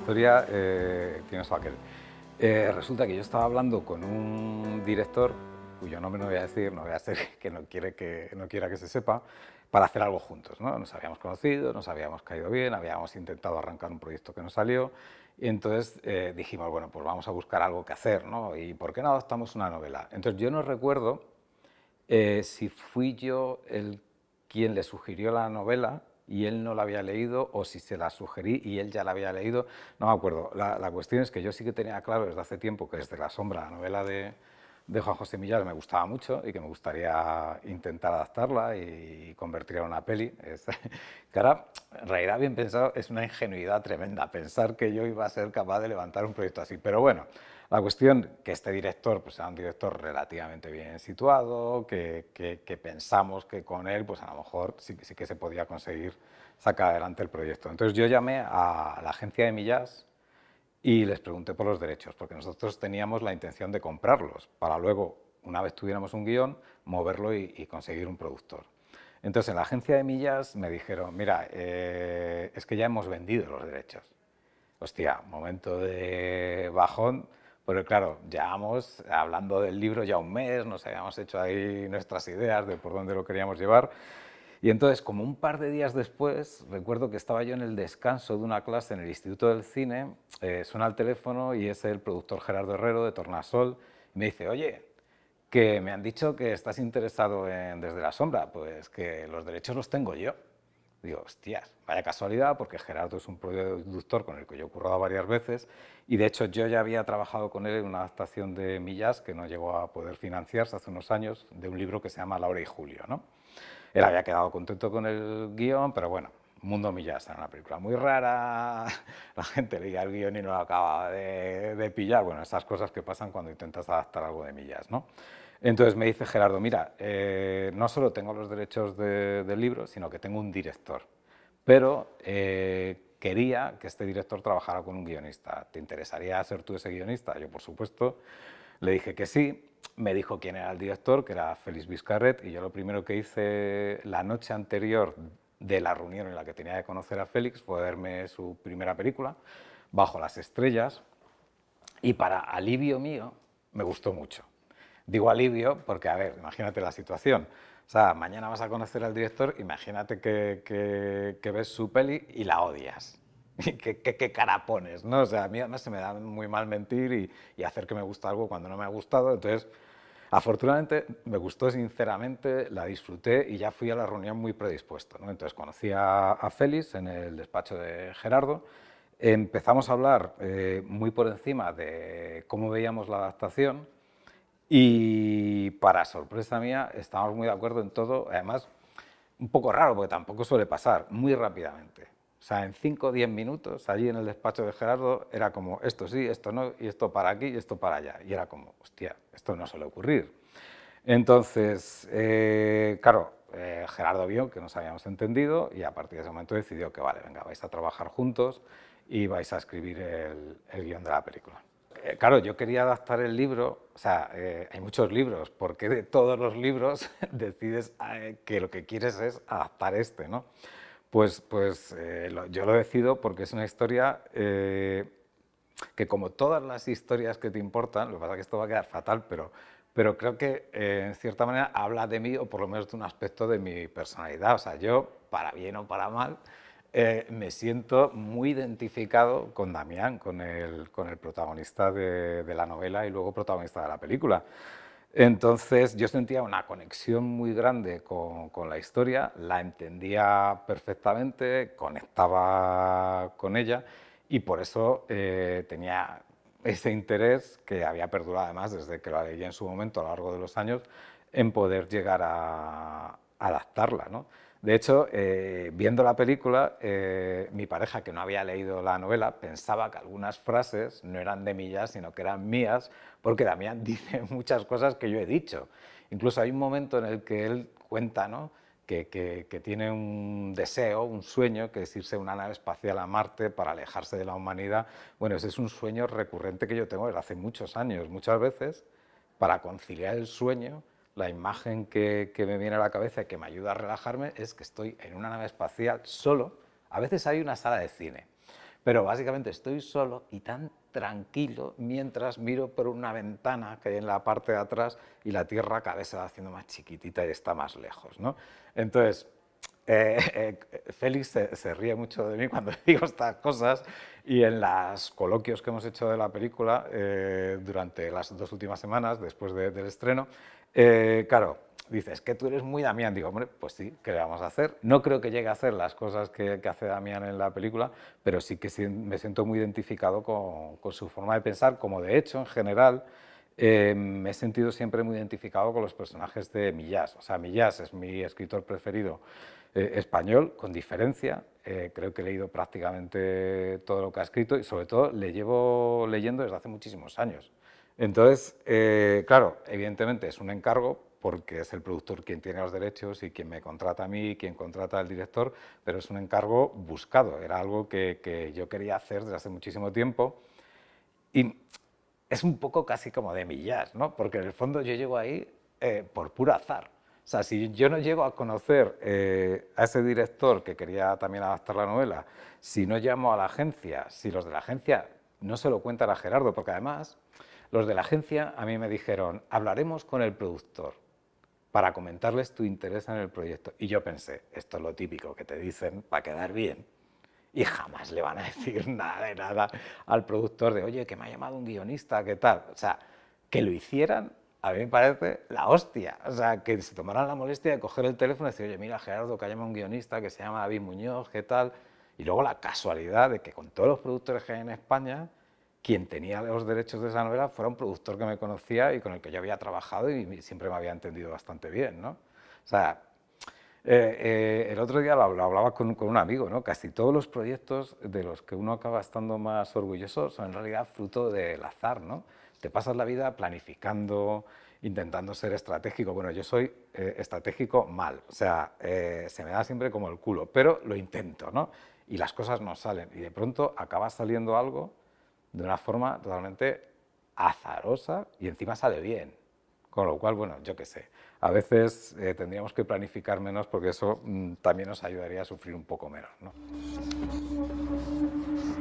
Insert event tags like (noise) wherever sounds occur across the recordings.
historia eh, tiene su aquel. resulta que yo estaba hablando con un director, cuyo nombre no voy a decir, no voy a hacer (laughs) que no, quiere que no quiera que se sepa, para hacer algo juntos. ¿no? Nos habíamos conocido, nos habíamos caído bien, habíamos intentado arrancar un proyecto que no salió, y entonces eh, dijimos, bueno, pues vamos a buscar algo que hacer, ¿no? ¿Y por qué no adoptamos una novela? Entonces yo no recuerdo eh, si fui yo el quien le sugirió la novela y él no la había leído o si se la sugerí y él ya la había leído, no me acuerdo. La, cuestión es que yo sí que tenía claro desde hace tiempo que desde La Sombra, la novela de, de Juan José Millar me gustaba mucho y que me gustaría intentar adaptarla y convertirla en una peli. (laughs) en realidad, bien pensado, es una ingenuidad tremenda pensar que yo iba a ser capaz de levantar un proyecto así. Pero bueno, la cuestión que este director pues, era un director relativamente bien situado, que, que, pensamos que con él pues, a lo mejor sí, que se podía conseguir sacar adelante el proyecto. Entonces yo llamé a la agencia de Millas y les pregunté por los derechos, porque nosotros teníamos la intención de comprarlos para luego, una vez tuviéramos un guión, moverlo y, conseguir un productor. Entonces en la agencia de Millas me dijeron, mira, eh, es que ya hemos vendido los derechos hostia, momento de bajón, pero claro, llevamos hablando del libro ya un mes, nos habíamos hecho ahí nuestras ideas de por dónde lo queríamos llevar. Y entonces, como un par de días después, recuerdo que estaba yo en el descanso de una clase en el Instituto del Cine, eh, suena el teléfono y es el productor Gerardo Herrero de Tornasol, y me dice, oye, que me han dicho que estás interesado en Desde la Sombra, pues que los derechos los tengo yo. Digo, hostias, vaya casualidad, porque Gerardo es un productor con el que yo he currado varias veces y de hecho yo ya había trabajado con él en una adaptación de Millas que no llegó a poder financiarse hace unos años de un libro que se llama Laura y Julio. ¿no? Él había quedado contento con el guión, pero bueno, Mundo Millas era una película muy rara, (laughs) la gente leía el guión y no lo acaba de, de pillar. Bueno, esas cosas que pasan cuando intentas adaptar algo de Millas. ¿no? Entonces me dice Gerardo, mira, eh, no solo tengo los derechos del libro, sino que tengo un director, pero eh, quería que este director trabajara con un guionista. ¿Te interesaría ser tú ese guionista? Yo, por supuesto, le dije que sí. Me dijo quién era el director, que era Félix Vizcarret, y yo lo primero que hice la noche anterior de la reunión en la que tenía que conocer a Félix fue verme su primera película, Bajo las Estrellas, y para alivio mío, me gustó mucho. Digo alivio porque, a ver, imagínate la situación. O sea, mañana vas a conocer al director, imagínate que, ves su peli y la odias. (laughs) ¿Qué, qué, cara pones? ¿no? O sea, a mí además se me da muy mal mentir y, hacer que me gusta algo cuando no me ha gustado. Entonces, Afortunadamente me gustó sinceramente, la disfruté y ya fui a la reunión muy predispuesto. Entonces conocí a, Félix en el despacho de Gerardo, empezamos a hablar eh, muy por encima de cómo veíamos la adaptación y para sorpresa mía, estábamos muy de acuerdo en todo. Además, un poco raro, porque tampoco suele pasar, muy rápidamente. O sea, en 5 o 10 minutos, allí en el despacho de Gerardo, era como esto sí, esto no, y esto para aquí y esto para allá. Y era como, hostia, esto no suele ocurrir. Entonces, eh, claro, eh, Gerardo vio que nos habíamos entendido y a partir de ese momento decidió que, vale, venga, vais a trabajar juntos y vais a escribir el, el guión de la película. Eh, claro, yo quería adaptar el libro, o sea, eh, hay muchos libros, ¿por qué de todos los libros (laughs) decides eh, que lo que quieres es adaptar este, no? Pues, pues yo lo decido porque es una historia que como todas las historias que te importan, lo que pasa es que esto va a quedar fatal, pero, pero creo que en cierta manera habla de mí o por lo menos de un aspecto de mi personalidad. O sea, yo, para bien o para mal, eh, me siento muy identificado con Damián, con el, protagonista de, la novela y luego protagonista de la película. Entonces yo sentía una conexión muy grande con, la historia, la entendía perfectamente, conectaba con ella y por eso eh, tenía ese interés que había perdurado además desde que la leí en su momento a lo largo de los años en poder llegar a adaptarla. ¿no? De hecho, eh, viendo la película, eh, mi pareja, que no había leído la novela, pensaba que algunas frases no eran de millas, sino que eran mías, porque Damián (laughs) dice muchas cosas que yo he dicho. Incluso hay un momento en el que él cuenta que, tiene un deseo, un sueño, que es irse una nave espacial a Marte para alejarse de la humanidad. Bueno, ese es un sueño recurrente que yo tengo desde hace muchos años, muchas veces, para conciliar el sueño la imagen que, me viene a la cabeza y que me ayuda a relajarme es que estoy en una nave espacial solo. A veces hay una sala de cine, pero básicamente estoy solo y tan tranquilo mientras miro por una ventana que hay en la parte de atrás y la Tierra cada vez va haciendo más chiquitita y está más lejos. ¿no? Entonces, eh, eh, Félix se, ríe mucho de mí cuando (laughs) digo estas cosas y en los coloquios que hemos hecho de la película eh, durante las dos últimas semanas, después del estreno, eh, claro, dices que tú eres muy Damián. Digo, hombre, pues sí, ¿qué le vamos a hacer? No creo que llegue a hacer las cosas que, hace Damián en la película, pero sí que me siento muy identificado con, su forma de pensar, como de hecho en general. Eh, me he sentido siempre muy identificado con los personajes de Millás. O sea, Millás es mi escritor preferido eh, español, con diferencia. Eh, creo que he leído prácticamente todo lo que ha escrito y sobre todo le llevo leyendo desde hace muchísimos años. Entonces, eh, claro, evidentemente es un encargo porque es el productor quien tiene los derechos y quien me contrata a mí, quien contrata al director, pero es un encargo buscado, era algo que, yo quería hacer desde hace muchísimo tiempo. Y es un poco casi como de millas, ¿no? porque en el fondo yo llego ahí eh, por puro azar. O sea, si yo no llego a conocer eh, a ese director que quería también adaptar la novela, si no llamo a la agencia, si los de la agencia no se lo cuentan a Gerardo, porque además los de la agencia a mí me dijeron, hablaremos con el productor para comentarles tu interés en el proyecto. Y yo pensé, esto es lo típico que te dicen para quedar bien. Y jamás le van a decir (laughs) nada de nada al productor de, oye, que me ha llamado un guionista, ¿qué tal? O sea, que lo hicieran a mí me parece la hostia. O sea, que se tomaran la molestia de coger el teléfono y decir, oye, mira, Gerardo, que llamado un guionista que se llama David Muñoz, ¿qué tal? Y luego la casualidad de que con todos los productores que hay en España, quien tenía los derechos de esa novela fuera un productor que me conocía y con el que yo había trabajado y siempre me había entendido bastante bien, ¿no? O sea, eh, eh, el otro día lo, hablaba con, un amigo, ¿no? Casi todos los proyectos de los que uno acaba estando más orgulloso son en realidad fruto del azar, ¿no? Te pasas la vida planificando, intentando ser estratégico. Bueno, yo soy eh, estratégico mal, o sea, se me da siempre como el culo, pero lo intento, ¿no? Y las cosas no salen y de pronto acaba saliendo algo de una forma totalmente azarosa y encima sale bien. Con lo cual, bueno, yo qué sé, a veces eh, tendríamos que planificar menos porque eso mm, también nos ayudaría a sufrir un poco menos. ¿no?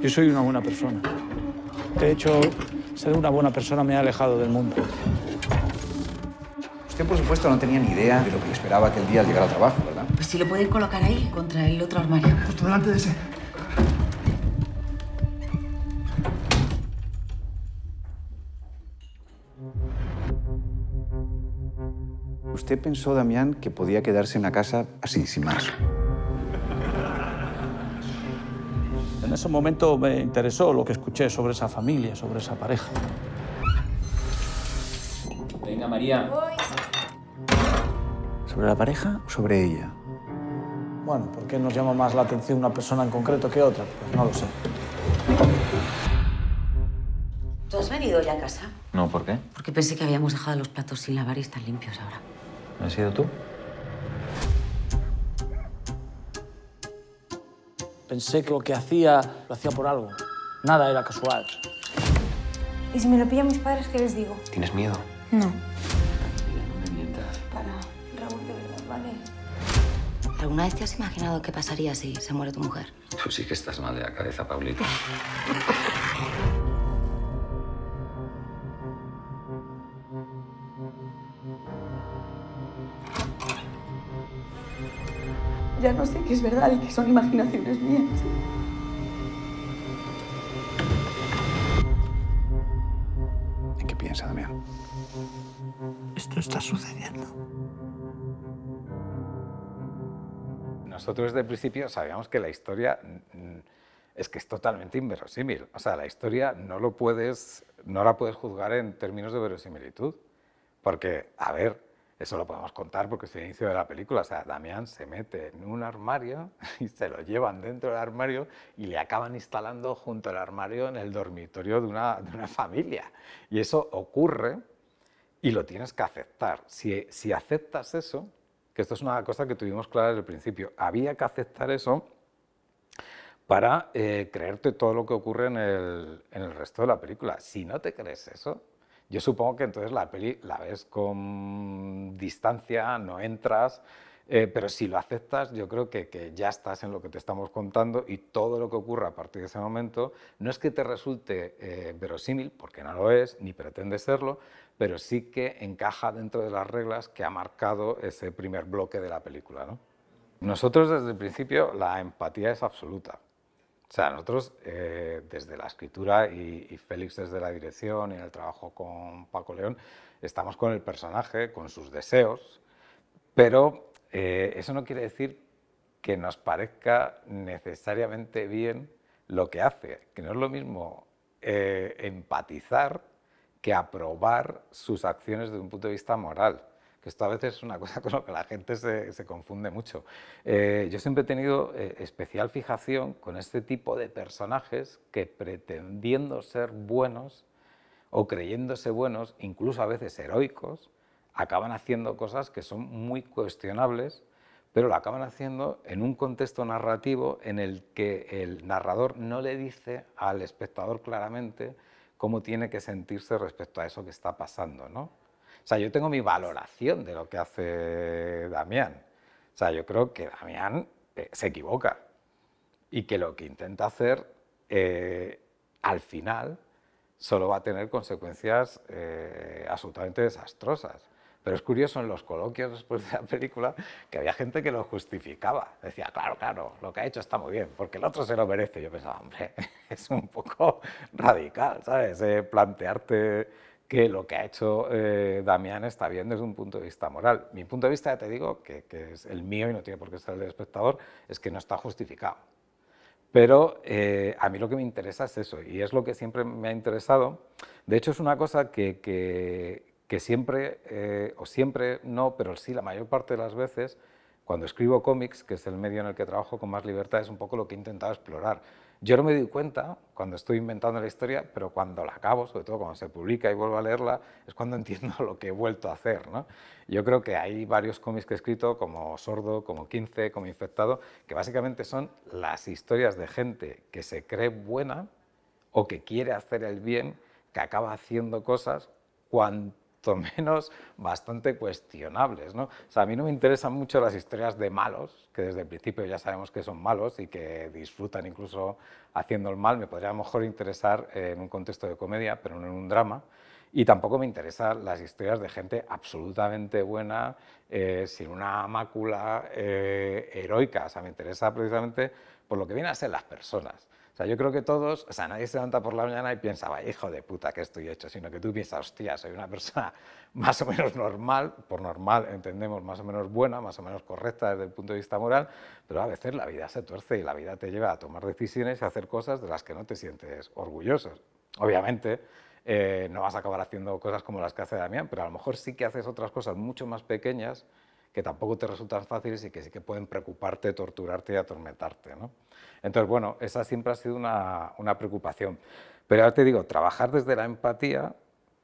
Yo soy una buena persona. De hecho, ser una buena persona me ha alejado del mundo. Usted, por supuesto, no tenía ni idea de lo que esperaba que el día llegara llegar al trabajo, ¿verdad? Pues si lo pueden colocar ahí, contra el otro armario. Justo pues delante de ese. pensó, Damián, que podía quedarse en la casa así, sin más. En ese momento me interesó lo que escuché sobre esa familia, sobre esa pareja. Venga, María. ¿Sobre la pareja o sobre ella? Bueno, ¿por qué nos llama más la atención una persona en concreto que otra? Pues no lo sé. ¿Tú has venido ya a casa? No, ¿por qué? Porque pensé que habíamos dejado los platos sin lavar y están limpios ahora. ¿No has sido tú? Pensé que lo que hacía, lo hacía por algo. Nada era casual. ¿Y si me lo pillan mis padres, qué les digo? ¿Tienes miedo? No. Para, Raúl, de verdad, ¿vale? ¿Alguna vez te has imaginado qué pasaría si se muere tu mujer? Tú sí que estás mal de la cabeza, Paulito. (laughs) ya no sé qué es verdad y qué son imaginaciones mías. ¿En qué piensa, Damián? Esto está sucediendo. Nosotros desde el principio sabíamos que la historia es que es totalmente inverosímil. O sea, la historia no, lo puedes, no la puedes juzgar en términos de verosimilitud. Porque, a ver, eso lo podemos contar porque es el inicio de la película. O sea, Damián se mete en un armario (laughs) y se lo llevan dentro del armario y le acaban instalando junto al armario en el dormitorio de una, de una familia. Y eso ocurre y lo tienes que aceptar. Si, si aceptas eso, que esto es una cosa que tuvimos clara desde el principio, había que aceptar eso para eh, creerte todo lo que ocurre en el, en el resto de la película. Si no te crees eso, yo supongo que entonces la peli la ves con distancia, no entras, eh, pero si lo aceptas, yo creo que, ya estás en lo que te estamos contando y todo lo que ocurra a partir de ese momento no es que te resulte eh, verosímil, porque no lo es, ni pretende serlo, pero sí que encaja dentro de las reglas que ha marcado ese primer bloque de la película. ¿no? Nosotros desde el principio la empatía es absoluta. O sea, nosotros eh, desde la escritura y, Félix desde la dirección y en el trabajo con Paco León, estamos con el personaje, con sus deseos, pero eh, eso no quiere decir que nos parezca necesariamente bien lo que hace, que no es lo mismo eh, empatizar que aprobar sus acciones desde un punto de vista moral que esto a veces es una cosa (laughs) con lo que la gente se, confunde mucho. Eh, yo siempre he tenido eh, especial fijación con este tipo de personajes que pretendiendo ser buenos o creyéndose buenos, incluso a veces heroicos, acaban haciendo cosas que son muy cuestionables, pero lo acaban haciendo en un contexto narrativo en el que el narrador no le dice al espectador claramente cómo tiene que sentirse respecto a eso que está pasando, ¿no? sea, yo tengo mi valoración de lo que hace Damián. O sea, yo creo que Damián eh, se equivoca y que lo que intenta hacer eh, al final solo va a tener consecuencias eh, absolutamente desastrosas. Pero es curioso en los coloquios después de la película que había gente que lo justificaba. Decía, claro, claro, lo que ha hecho está muy bien, porque el otro se lo merece. Yo pensaba, hombre, (laughs) es un poco radical, ¿sabes? plantearte que lo que ha hecho eh, Damián está bien desde un punto de vista moral. Mi punto de vista, ya te digo, que, es el mío y no tiene por qué ser el del espectador, es que no está justificado. Pero eh, a mí lo que me interesa es eso, y es lo que siempre me ha interesado. De hecho, es una cosa que, que, siempre, eh, o siempre no, pero sí la mayor parte de las veces, cuando escribo cómics, que es el medio en el que trabajo con más libertad, es un poco lo que he intentado explorar yo no me doy cuenta cuando estoy inventando la historia, pero cuando la acabo, sobre todo cuando se publica y vuelvo a leerla, es cuando (laughs) entiendo lo que he vuelto a hacer. ¿no? Yo creo que hay varios cómics que he escrito, como Sordo, como 15, como Infectado, que básicamente son las historias de gente que se cree buena o que quiere hacer el bien, que acaba haciendo cosas cuando (laughs) menos bastante cuestionables. ¿no? a mí no me interesan mucho las historias de malos, que desde el principio ya sabemos que son malos y que disfrutan incluso haciendo el mal. Me podría a lo mejor interesar eh, en un contexto de comedia, pero no en un drama. Y tampoco me interesan las historias de gente absolutamente buena, eh, sin una mácula eh, heroica. O sea, me interesa precisamente por lo que vienen a ser las personas sea, yo creo que todos, o sea, nadie se levanta por la mañana y piensa, vaya hijo de puta, que estoy hecho, sino que tú piensas, hostia, soy una persona (laughs) más o menos normal, por normal entendemos más o menos buena, más o menos correcta desde el punto de vista moral, pero a veces la vida se tuerce y la vida te lleva a tomar decisiones y a hacer cosas de las que no te sientes orgulloso. Obviamente, eh, no vas a acabar haciendo cosas como las que hace Damián, pero a lo mejor sí que haces otras cosas mucho más pequeñas que tampoco te resultan fáciles y que sí que pueden preocuparte, torturarte y atormentarte. ¿no? Entonces, bueno, esa siempre ha sido una, preocupación. Pero ahora te digo, trabajar desde la empatía,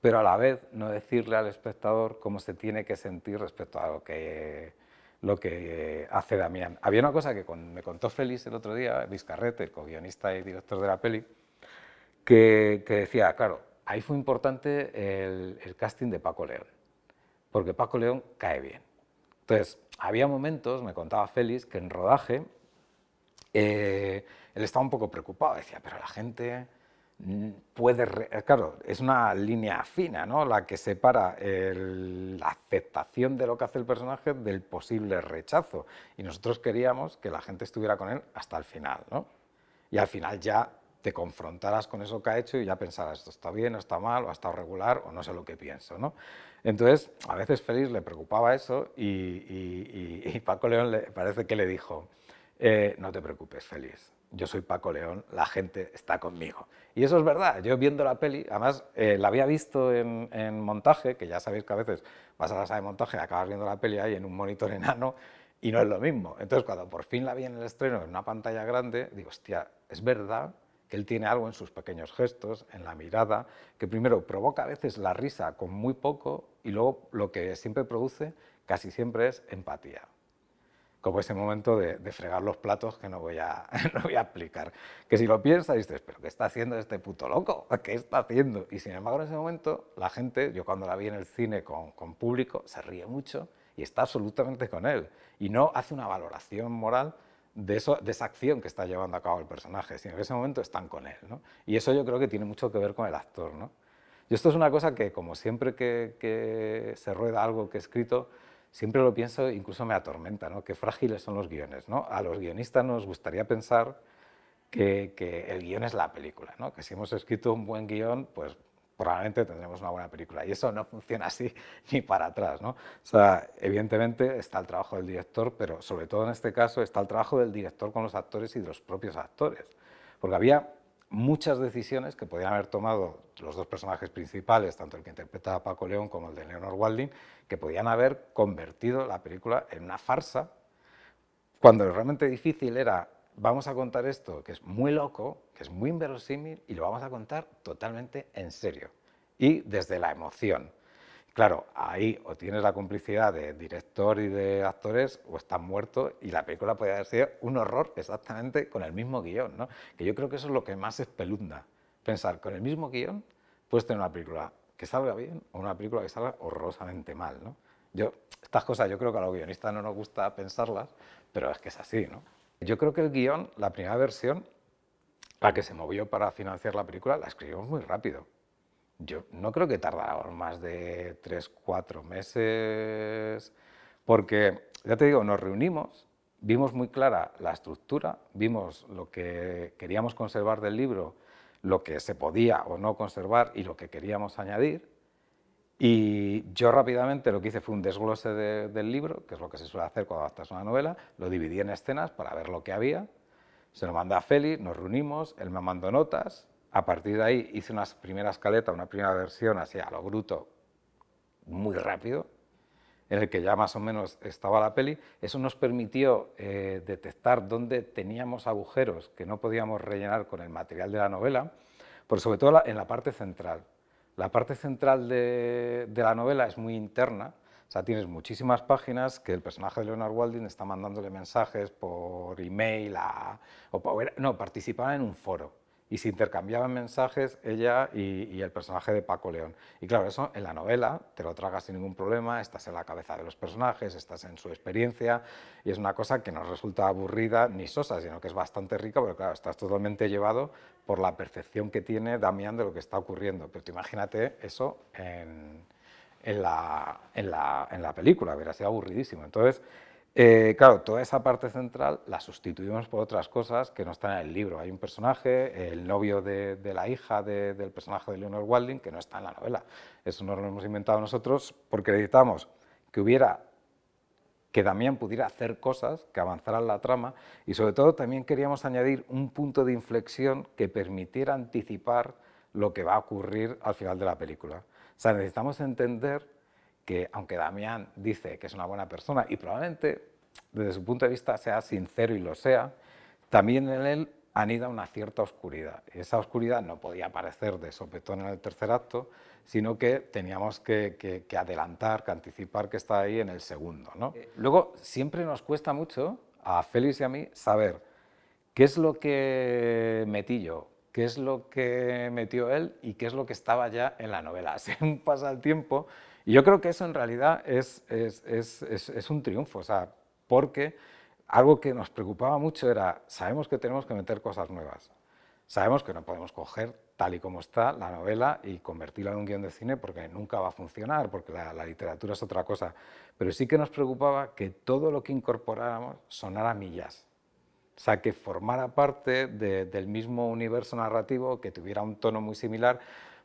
pero a la vez no decirle al espectador cómo se tiene que sentir respecto a lo que, lo que hace Damián. Había una cosa que me contó Félix el otro día, Vizcarrete, el co-guionista y director de la peli, que, decía, claro, ahí fue importante el casting de Paco León, porque Paco León cae bien. Entonces, había momentos, me contaba Félix, que en rodaje eh, él estaba un poco preocupado, decía, pero la gente puede, claro, es una línea fina, ¿no? La que separa la aceptación de lo que hace el personaje del posible rechazo. Y nosotros queríamos que la gente estuviera con él hasta el final, ¿no? Y al final ya te confrontarás con eso que ha hecho y ya pensarás, esto está bien, o está mal, o ha estado regular, o no sé lo que pienso, ¿no? Entonces, a veces Félix le preocupaba eso y, Paco León le, parece que le dijo, eh, no te preocupes, Félix, yo soy Paco León, la gente está conmigo. Y eso es verdad, yo viendo la peli, además eh, la había visto en, montaje, que ya sabéis que a veces vas a la sala de montaje, acabas viendo la peli ahí en un monitor enano y no es lo mismo. Entonces cuando por fin la vi en el estreno, en una pantalla grande, digo, hostia, es verdad que él tiene algo en sus pequeños gestos, en la mirada, que primero provoca a veces la risa con muy poco y luego lo que siempre produce casi siempre es empatía. Como ese momento de, fregar los platos que no voy, a, (laughs) no Que si lo piensas dices, pero ¿qué está haciendo este puto loco? ¿Qué está haciendo? Y sin embargo en ese momento la gente, yo cuando la vi en el cine con público, se ríe mucho y está absolutamente con él. Y no hace una valoración moral de, esa acción que está llevando a cabo el personaje, sino que en ese momento están con él. Y eso yo creo que tiene mucho que ver con el actor. Y esto es una cosa que, como siempre que, se rueda algo que he escrito, siempre lo pienso, incluso me atormenta, ¿no? qué frágiles son los guiones. ¿no? A los guionistas nos gustaría pensar que, el guión es la película, ¿no? que si hemos escrito un buen guión, pues probablemente tendremos una buena película. Y eso no funciona así (laughs) ni para atrás. ¿no? O sea, evidentemente está el trabajo del director, pero sobre todo en este caso está el trabajo del director con los actores y de los propios actores. Porque había muchas decisiones que podían haber tomado los dos personajes principales, tanto el que interpreta a Paco León como el de Leonor Walding, que podían haber convertido la película en una farsa, cuando realmente difícil era vamos a contar esto, que es muy loco, que es muy inverosímil, y lo vamos a contar totalmente en serio y desde la emoción. Claro, ahí o tienes la complicidad de director y de actores o estás muerto y la película puede haber sido un horror exactamente con el mismo guión, ¿no? Que yo creo que eso es lo que más espeluzna. Pensar, con el mismo guión puedes tener una película que salga bien o una película que salga horrorosamente mal, ¿no? Yo, estas cosas yo creo que a los guionistas no nos gusta pensarlas, pero es que es así, ¿no? Yo creo que el guión, la primera versión, la que se movió para financiar la película, la escribimos muy rápido. Yo no creo que tardara más de tres, cuatro meses, porque, ya te digo, nos reunimos, vimos muy clara la estructura, vimos lo que queríamos conservar del libro, lo que se podía o no conservar y lo que queríamos añadir, y yo rápidamente lo que hice fue un desglose del libro, que es lo que se suele hacer cuando adaptas una novela, lo dividí en escenas para ver lo que había, se lo mandé a Félix, nos reunimos, él me mandó notas, a partir de ahí hice una primera escaleta, una primera versión así a lo bruto, muy rápido, en el que ya más o menos estaba la peli, eso nos permitió eh, detectar dónde teníamos agujeros que no podíamos rellenar con el material de la novela, pero sobre todo en la parte central la parte central de, la novela es muy interna, o sea, tienes muchísimas páginas que el personaje de Leonard Walding está mandándole mensajes por email a, o, no, participaba en un foro y se intercambiaban mensajes ella y, el personaje de Paco León. Y claro, eso en la novela te lo tragas sin ningún problema, estás en la cabeza de los personajes, estás en su experiencia y es una cosa que no resulta aburrida ni sosa, sino que es bastante rica, pero claro, estás totalmente llevado por la percepción que tiene Damián de lo que está ocurriendo. Pero tú imagínate eso en, en, la, en, la, en la película, hubiera sido aburridísimo. Entonces, eh, claro, toda esa parte central la sustituimos por otras cosas que no están en el libro. Hay un personaje, el novio de, la hija del personaje de Leonor Walding, que no está en la novela. Eso no lo hemos inventado nosotros porque necesitamos que hubiera que Damián pudiera hacer cosas que avanzaran la trama y sobre todo también queríamos añadir un punto de inflexión que permitiera anticipar lo que va a ocurrir al final de la película. O sea, necesitamos entender que aunque Damián dice que es una buena persona y probablemente desde su punto de vista sea sincero y lo sea, también en él anida una cierta oscuridad. esa oscuridad no podía aparecer de sopetón en el tercer acto, sino que teníamos que, adelantar, que anticipar que está ahí en el segundo. Eh, Luego, siempre nos cuesta mucho, a Félix y a mí, saber qué es lo que metí yo, qué es lo que metió él y qué es lo que estaba ya en la novela. (laughs) Según pasa el tiempo, y yo creo que eso en realidad es, es, es, es un triunfo, o sea, porque algo que nos preocupaba mucho era, sabemos que tenemos que meter cosas nuevas, sabemos que no podemos coger tal y como está la novela y convertirla en un guión de cine porque nunca va a funcionar, porque la, literatura es otra cosa. Pero sí que nos preocupaba que todo lo que incorporáramos sonara millas. O sea, que formara parte del mismo universo narrativo, que tuviera un tono muy similar,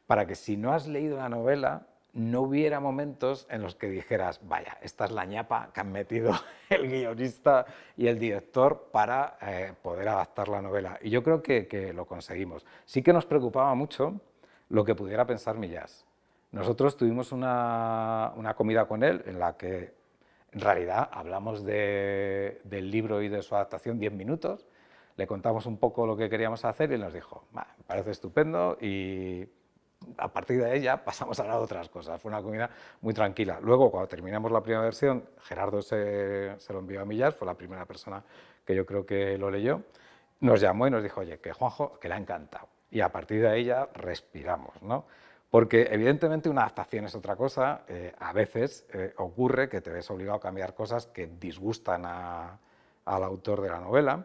para que si no has leído la novela, no hubiera momentos en los que dijeras, vaya, esta es la ñapa que han metido (laughs) el guionista y el director para eh, poder adaptar la novela. Y yo creo que, lo conseguimos. Sí que nos preocupaba mucho lo que pudiera pensar Millás. Nosotros tuvimos una, comida con él en la que en realidad hablamos del libro y de su adaptación 10 minutos, le contamos un poco lo que queríamos hacer y nos dijo, me parece estupendo y a partir de ella (laughs) pasamos a hablar de otras cosas. Fue una comida muy tranquila. Luego, cuando terminamos la primera versión, Gerardo se, lo envió a Millas, fue la primera persona que yo creo que lo leyó. Nos llamó y nos dijo, oye, que Juanjo, que le ha encantado. Y a partir de ella respiramos, ¿no? Porque evidentemente una adaptación es otra cosa. Eh, a veces eh, ocurre que te ves obligado a cambiar cosas que disgustan al autor de la novela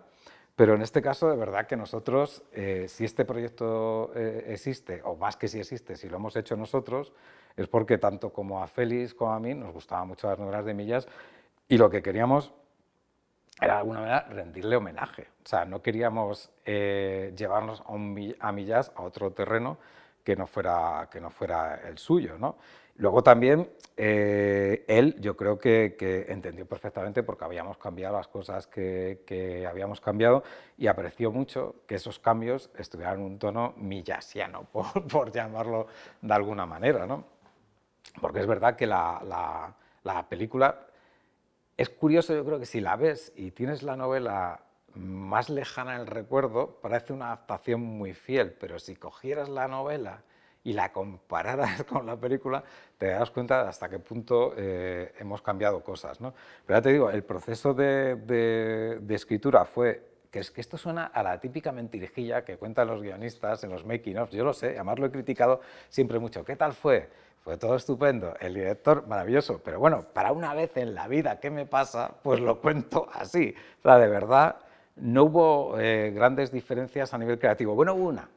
pero en este caso, de verdad que nosotros, eh, si este proyecto eh, existe, o más que si existe, si lo hemos hecho nosotros, es porque tanto como a Félix como a mí nos gustaba mucho las novelas de millas y lo que queríamos era de alguna manera rendirle homenaje. O sea, no queríamos eh, llevarnos a, a millas a otro terreno que no fuera, que no fuera el suyo, ¿no? Luego también eh, él yo creo que, entendió perfectamente porque habíamos cambiado las cosas que, habíamos cambiado y apreció mucho que esos cambios estuvieran un tono millasiano, (laughs) por, llamarlo de alguna manera. ¿no? Porque es verdad que la, la película es curioso, yo creo que si la ves y tienes la novela más lejana en el recuerdo, parece una adaptación muy fiel, pero si cogieras la novela y la compararas (laughs) con la película, te das cuenta hasta qué punto eh, hemos cambiado cosas. ¿no? Pero ya te digo, el proceso de, escritura fue que es que esto suena a la típica mentirijilla que cuentan los guionistas en los making offs yo lo sé, además lo he criticado siempre mucho. ¿Qué tal fue? Fue todo estupendo, el director maravilloso, pero bueno, para una vez en la vida, ¿qué me pasa? Pues lo cuento así. O sea, de verdad, no hubo eh, grandes diferencias a nivel creativo. Bueno, hubo una,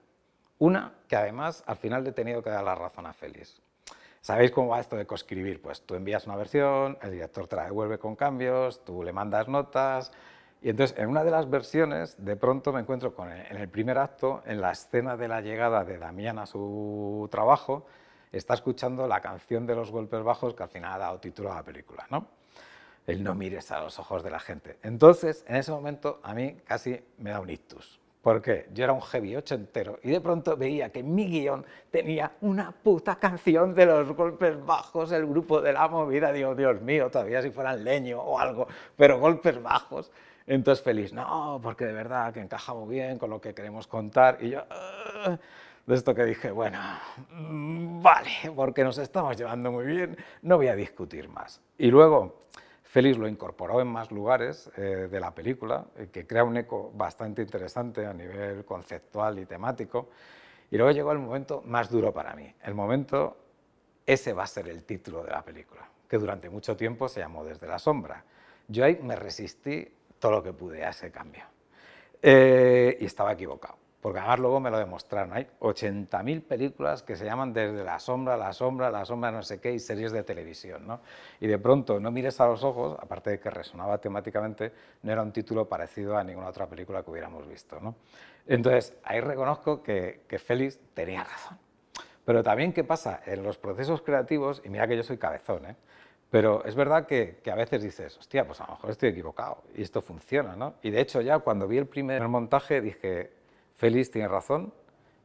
una que además al final he tenido que dar la razón a Félix. ¿Sabéis cómo va esto de coescribir? Pues tú envías una versión, el director te la devuelve con cambios, tú le mandas notas. Y entonces, en una de las versiones, de pronto me encuentro con en el primer acto, en la escena de la llegada de Damián a su trabajo, está escuchando la canción de los golpes bajos que al final ha dado título a la película, ¿no? El no mires a los ojos de la gente. Entonces, en ese momento, a mí casi me da un ictus. Porque yo era un heavy ochentero y de pronto veía que mi guión tenía una puta canción de los golpes bajos, el grupo de la movida. Digo, Dios mío, todavía si fueran leño o algo, pero golpes bajos. Entonces feliz, no, porque de verdad que encaja muy bien con lo que queremos contar. Y yo, ah". de esto que dije, bueno, mm, vale, porque nos estamos llevando muy bien, no voy a discutir más. Y luego Félix lo incorporó en más lugares eh, de la película, eh, que crea un eco bastante interesante a nivel conceptual y temático. Y luego llegó el momento más duro para mí, el momento, ese va a ser el título de la película, que durante mucho tiempo se llamó Desde la Sombra. Yo ahí me resistí todo lo que pude a ese cambio. Eh, y estaba equivocado porque además luego me lo demostraron, hay 80.000 películas que se llaman desde la sombra, la sombra, la sombra, no sé qué, y series de televisión, ¿no? Y de pronto, No mires a los ojos, aparte de que resonaba temáticamente, no era un título parecido a ninguna otra película que hubiéramos visto, ¿no? Entonces, ahí reconozco que, que Félix tenía razón. Pero también, ¿qué pasa? En los procesos creativos, y mira que yo soy cabezón, ¿eh? Pero es verdad que, que, a veces dices, hostia, pues a lo mejor estoy equivocado y esto funciona, ¿no? Y de hecho ya cuando vi el primer montaje dije, feliz, tiene razón,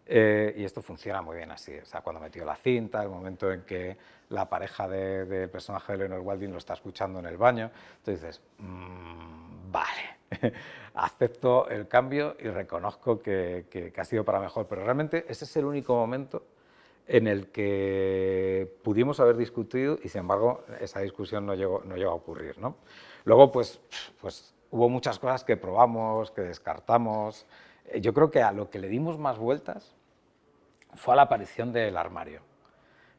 eh, y esto funciona muy bien así. O sea, cuando metió la cinta, el momento en que la pareja del personaje de Leonard Walding lo está escuchando en el baño, entonces dices, mm, vale, (laughs) acepto el cambio y reconozco que, ha sido para mejor. Pero realmente ese es el único momento en el que pudimos haber discutido y sin embargo esa discusión no llegó, no llegó a ocurrir. ¿no? Luego, pues, pues hubo muchas cosas que probamos, que descartamos. Eh, yo creo que a lo que le dimos más vueltas fue a la aparición del armario.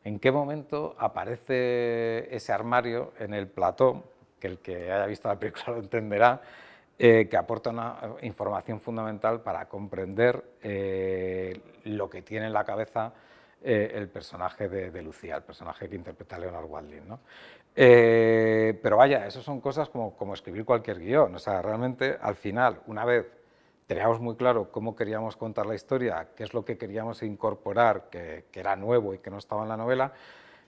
¿En qué momento aparece ese armario en el plató? Que el que haya visto la película lo entenderá, eh, que aporta una eh, información fundamental para comprender lo que tiene en la cabeza el personaje de, Lucía, el personaje que interpreta Leonard Wadlin. pero vaya, eso son cosas como, como escribir cualquier guión. O sea, realmente al final, una vez teníamos muy claro cómo queríamos contar la historia, qué es lo que queríamos incorporar, que, era nuevo y que no estaba en la novela,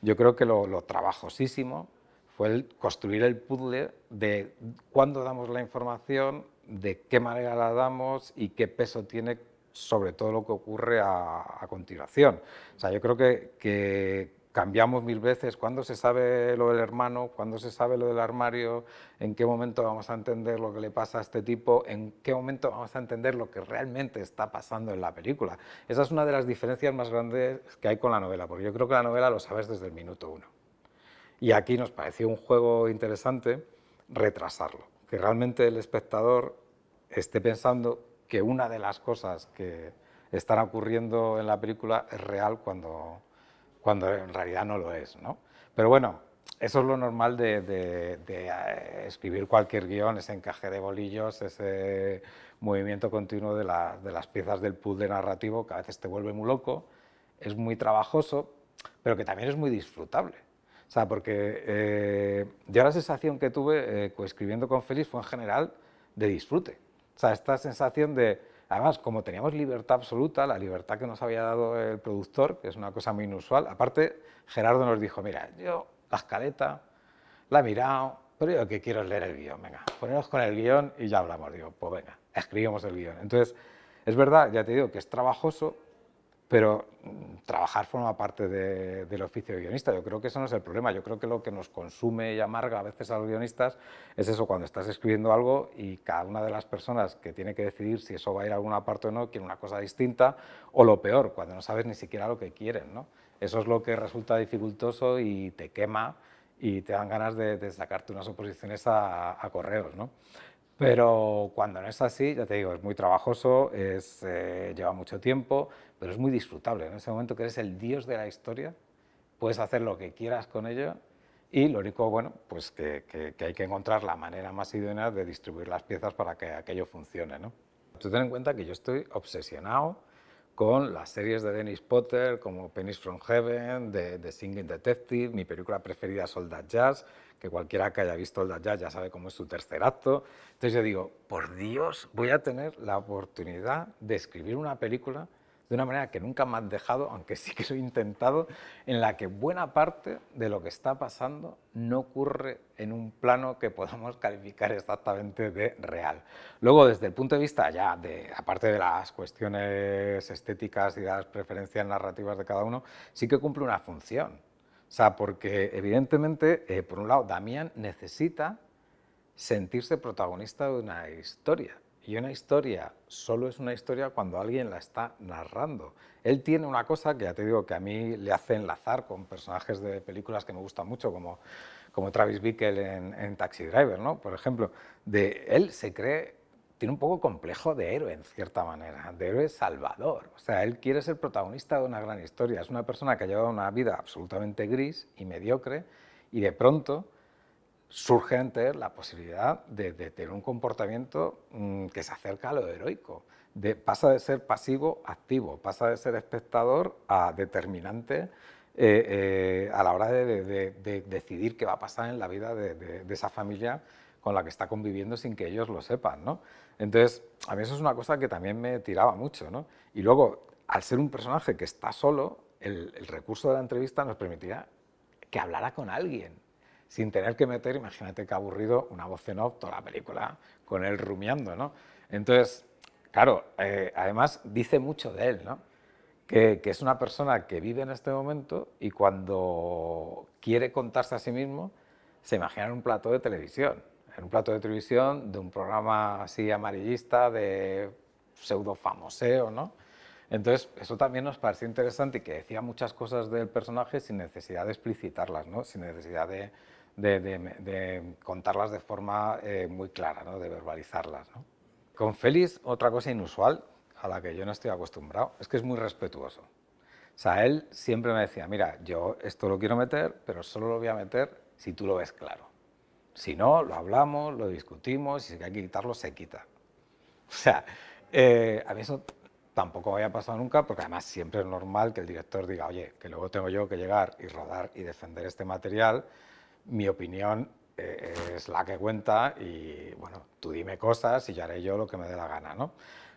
yo creo que lo, trabajosísimo fue el construir el puzzle de cuándo damos la información, de qué manera la damos y qué peso tiene sobre todo lo que ocurre a, continuación. O sea, yo creo que, cambiamos mil veces, cuándo se sabe lo del hermano, cuándo se sabe lo del armario, en qué momento vamos a entender lo que le pasa a este tipo, en qué momento vamos a entender lo que realmente está pasando en la película. Esa es una de las diferencias más grandes que hay con la novela, porque yo creo que la novela lo sabes desde el minuto uno. Y aquí nos pareció un juego interesante retrasarlo, que realmente el espectador esté pensando que una de las cosas que están ocurriendo en la película es real cuando cuando en realidad no lo es, ¿no? Pero bueno, eso es lo normal de, eh, escribir cualquier guión, ese encaje de bolillos, ese movimiento continuo de, las piezas del puzzle narrativo que a veces te vuelve muy loco, es muy trabajoso, pero que también es muy disfrutable. O sea, porque eh, yo la sensación que tuve eh, escribiendo con Félix fue en general de disfrute. O sea, esta sensación de Además, como teníamos libertad absoluta, la libertad que nos había dado el productor, que es una cosa muy inusual, aparte Gerardo nos dijo, mira, yo la escaleta la he mirado, pero yo que quiero leer el guión, venga, ponernos con el guión y ya hablamos. Digo, pues venga, escribimos el guión. Entonces, es verdad, ya te digo que es trabajoso, pero mm, trabajar forma parte del oficio de guionista. Yo creo que eso no es el problema. Yo creo que lo que nos consume y amarga a veces a los guionistas es eso, cuando estás escribiendo algo y cada una de las personas que tiene que decidir si eso va a ir a alguna parte o no, quiere una cosa distinta, o lo peor, cuando no sabes ni siquiera lo que quieren. Eso es lo que resulta dificultoso y te quema y te dan ganas de, sacarte unas oposiciones a, a correos. ¿no? Pero cuando no es así, ya te digo, es muy trabajoso, eh, lleva mucho tiempo, pero es muy disfrutable. En ese momento que eres el dios de la historia, puedes hacer lo que quieras con ello y lo único, bueno, pues que, hay que encontrar la manera más idónea de distribuir las piezas para que aquello funcione, ¿no? Tú ten en cuenta que yo estoy obsesionado con las series de Dennis Potter, como Penis from Heaven, de, de Singing Detective, mi película preferida Soldat Jazz, cualquiera que haya visto el Dajjal ya sabe cómo es su tercer acto. Entonces yo digo, por Dios, voy a tener la oportunidad de escribir una película de una manera que nunca me han dejado, aunque sí que lo he intentado, en la que buena parte de lo que está pasando no ocurre en un plano que podamos (laughs) calificar exactamente de real. Luego, desde el punto de vista ya, de, aparte de las cuestiones estéticas y las preferencias narrativas de cada uno, sí que cumple una función. O sea, porque evidentemente, eh, por un lado, Damián necesita sentirse protagonista de una historia. Y una historia solo es una historia cuando alguien la está narrando. Él tiene una cosa que ya te digo que a mí le hace enlazar con personajes de películas que me gustan mucho, como, como Travis Bickle en, Taxi Driver, ¿no? Por ejemplo, de él se cree tiene un poco complejo de héroe, en cierta manera, de héroe salvador. O sea, él quiere ser protagonista de una gran historia. Es una persona que ha llevado una vida absolutamente gris y mediocre y de pronto surge ante él la posibilidad de, tener un comportamiento mm, que se acerca a lo heroico. pasa de ser pasivo a activo, pasa de ser espectador a determinante eh, eh, a la hora de, decidir qué va a pasar en la vida de esa familia con la que está conviviendo sin que ellos lo sepan, Entonces, a mí eso es una cosa que también me tiraba mucho, Y luego, al ser un personaje que está solo, el, recurso de la entrevista nos permitirá que hablara con alguien, sin tener que meter, imagínate qué aburrido, una voz en off, toda la película con él rumiando, Entonces, claro, eh, además dice mucho de él, Que, que, es una persona que vive en este momento y cuando quiere contarse a sí mismo, se imagina en un plato de televisión en un plato de televisión de un programa así amarillista de pseudo famoseo, ¿no? Entonces, eso también nos pareció interesante y que decía muchas cosas del personaje sin necesidad de explicitarlas, ¿no? sin necesidad de, contarlas de forma eh, muy clara, ¿no? de verbalizarlas. Con Félix, otra cosa inusual a la que yo no estoy acostumbrado, es que es muy respetuoso. O sea, él siempre me decía, mira, yo esto lo quiero meter, pero solo lo voy a meter si tú lo ves claro. Si no, lo hablamos, lo discutimos, y si hay que quitarlo, se quita. (laughs) O sea, eh, a mí eso tampoco me había pasado nunca, porque además siempre es normal que el director diga, oye, que luego tengo yo que llegar y rodar y defender este material, mi opinión eh, es la que cuenta y, bueno, tú dime cosas y yo haré yo lo que me dé la gana, ¿no?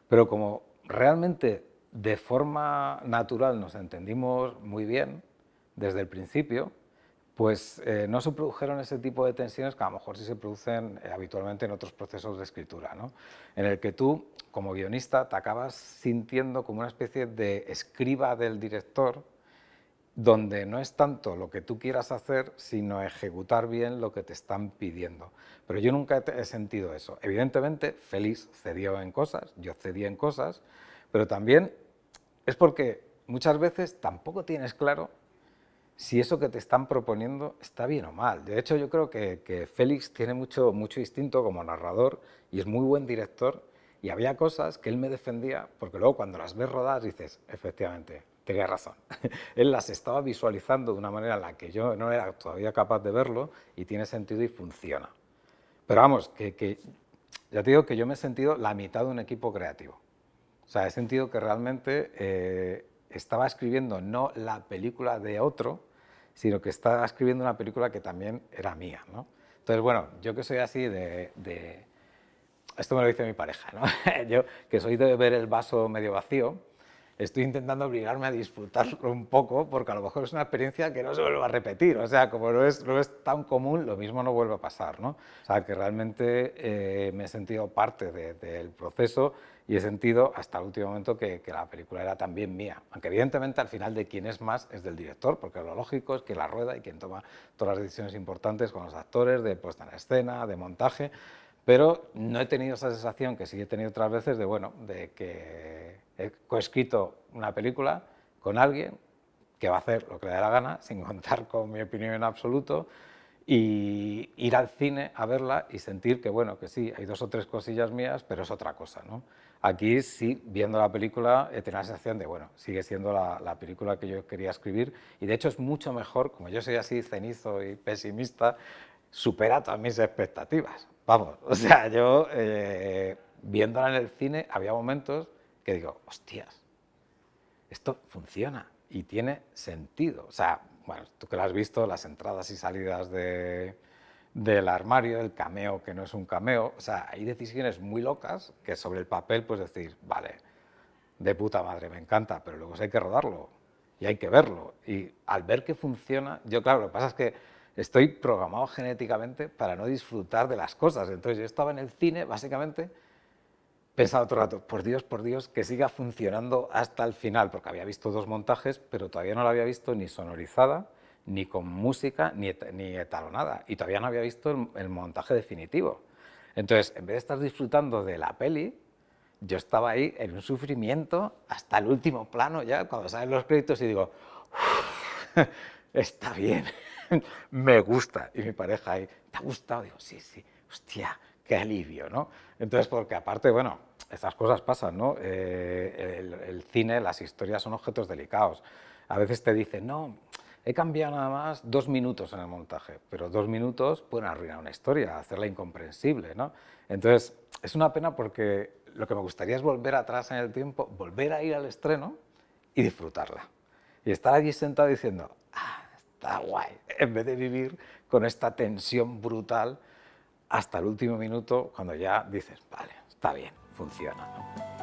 Pero como realmente de forma natural nos entendimos muy bien desde el principio, pues eh, no se produjeron ese tipo de tensiones que a lo mejor sí se producen eh, habitualmente en otros procesos de escritura, en el que tú, como guionista, te acabas sintiendo como una especie de escriba del director, donde no es tanto lo que tú quieras hacer, sino ejecutar bien lo que te están pidiendo. Pero yo nunca he sentido eso. Evidentemente, Feliz cedió en cosas, yo cedía en cosas, pero también es porque muchas veces tampoco tienes claro si eso que te están proponiendo está bien o mal. De hecho, yo creo que, Félix tiene mucho, mucho instinto como narrador y es muy buen director y había cosas que él me defendía porque luego cuando las ves rodadas dices, efectivamente, tenía razón. (laughs) él las estaba visualizando de una manera en la que yo no era todavía capaz de verlo y tiene sentido y funciona. Pero vamos, que, ya te digo que yo me he sentido la mitad de un equipo creativo. O sea, he sentido que realmente eh, estaba escribiendo no la película de otro, sino que estaba escribiendo una película que también era mía. ¿no? Entonces, bueno, yo que soy así de, Esto me lo dice mi pareja, ¿no? (laughs) yo que soy de ver el vaso medio vacío, estoy intentando obligarme a disfrutarlo un poco, porque a lo mejor es una experiencia que no se vuelva a repetir. O sea, como no es, no es tan común, lo mismo no vuelve a pasar, ¿no? O sea, que realmente eh, me he sentido parte del proceso y he sentido hasta el último momento que, que, la película era también mía. Aunque evidentemente al final de quién es más es del director, porque lo lógico es que la rueda y quien toma todas las decisiones importantes con los actores, de puesta en escena, de montaje, pero no he tenido esa sensación que sí he tenido otras veces de, bueno, de que he coescrito una película con alguien que va a hacer lo que le dé la gana, sin (laughs) contar con mi opinión en absoluto, y ir al cine a verla y sentir que, bueno, que sí, hay dos o tres cosillas mías, pero es otra cosa, ¿no? Aquí sí, viendo la película, he eh, tenido la sensación de, bueno, sigue siendo la, película que yo quería escribir y de hecho es mucho mejor, como yo soy así cenizo y pesimista, supera todas mis expectativas. Vamos, o sea, yo eh, viéndola en el cine había momentos que digo, hostias, esto funciona y tiene sentido. O sea, bueno, tú que lo has visto, las entradas y salidas de, del armario, del cameo que no es un cameo. O sea, hay decisiones muy locas que sobre el papel pues decir vale, de puta madre, me encanta, pero luego hay que rodarlo y hay que verlo. Y al ver que funciona, yo claro, lo que pasa es que estoy programado genéticamente para no disfrutar de las cosas. Entonces yo estaba en el cine básicamente pensaba otro rato, por Dios, por Dios, que siga funcionando hasta el final, porque había visto dos montajes, pero todavía no la había visto ni sonorizada ni con música, ni, ni etalonada. Y todavía no había visto el, montaje definitivo. Entonces, en vez de estar disfrutando de la peli, yo estaba ahí en un sufrimiento hasta el último plano, ya cuando salen los créditos y digo, (laughs) está bien, (laughs) me gusta. Y mi pareja ahí, ¿te ha gustado? Digo, sí, sí, hostia, qué alivio, ¿no? Entonces, porque aparte, bueno, estas cosas pasan, ¿no? Eh, el, el, cine, las historias son objetos delicados. A veces te dicen, no, He cambiado nada más dos minutos en el montaje, pero dos minutos pueden arruinar una historia, hacerla incomprensible, ¿no? Entonces, es una pena porque lo que me gustaría es volver atrás en el tiempo, volver a ir al estreno y disfrutarla. Y estar allí sentado diciendo, ah, está guay, en vez de vivir con esta tensión brutal hasta el último minuto cuando ya dices, vale, está bien, funciona.